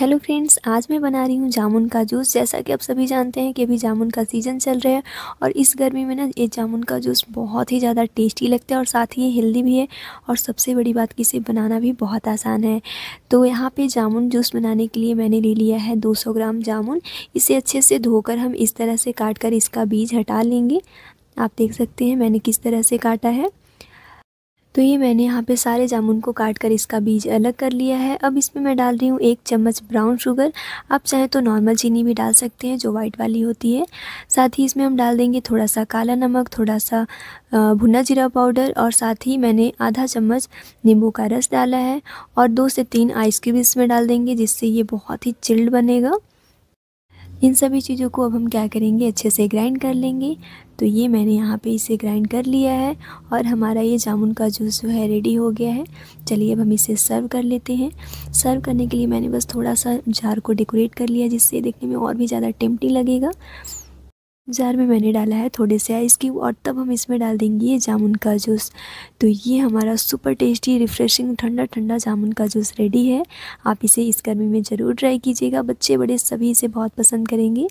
hello friends आज मैं बना रही हूँ जामुन का जूस जैसा कि आप सभी जानते हैं कि अभी जामुन का सीज़न चल रहा है और इस गर्मी में ना ये जामुन का जूस बहुत ही ज़्यादा टेस्टी लगता है और साथ ही ये हेल्दी भी है और सबसे बड़ी बात कि इसे बनाना भी बहुत आसान है तो यहाँ पे जामुन जूस बनाने के लिए मैंने ले लिया है दो ग्राम जामुन इसे अच्छे से धोकर हम इस तरह से काट कर इसका बीज हटा लेंगे आप देख सकते हैं मैंने किस तरह से काटा है तो ये मैंने यहाँ पे सारे जामुन को काट कर इसका बीज अलग कर लिया है अब इसमें मैं डाल रही हूँ एक चम्मच ब्राउन शुगर आप चाहें तो नॉर्मल चीनी भी डाल सकते हैं जो वाइट वाली होती है साथ ही इसमें हम डाल देंगे थोड़ा सा काला नमक थोड़ा सा भुना जीरा पाउडर और साथ ही मैंने आधा चम्मच नींबू का रस डाला है और दो से तीन आइस क्यूब इसमें डाल देंगे जिससे ये बहुत ही चिल्ड बनेगा इन सभी चीज़ों को अब हम क्या करेंगे अच्छे से ग्राइंड कर लेंगे तो ये मैंने यहाँ पे इसे ग्राइंड कर लिया है और हमारा ये जामुन का जूस जो है रेडी हो गया है चलिए अब हम इसे सर्व कर लेते हैं सर्व करने के लिए मैंने बस थोड़ा सा जार को डेकोरेट कर लिया जिससे देखने में और भी ज़्यादा टेम्पटी लगेगा जार में मैंने डाला है थोड़े से आइस क्यूब और तब हम इसमें डाल देंगे ये जामुन का जूस तो ये हमारा सुपर टेस्टी रिफ़्रेशिंग ठंडा ठंडा जामुन का जूस रेडी है आप इसे इस गर्मी में ज़रूर ट्राई कीजिएगा बच्चे बड़े सभी इसे बहुत पसंद करेंगे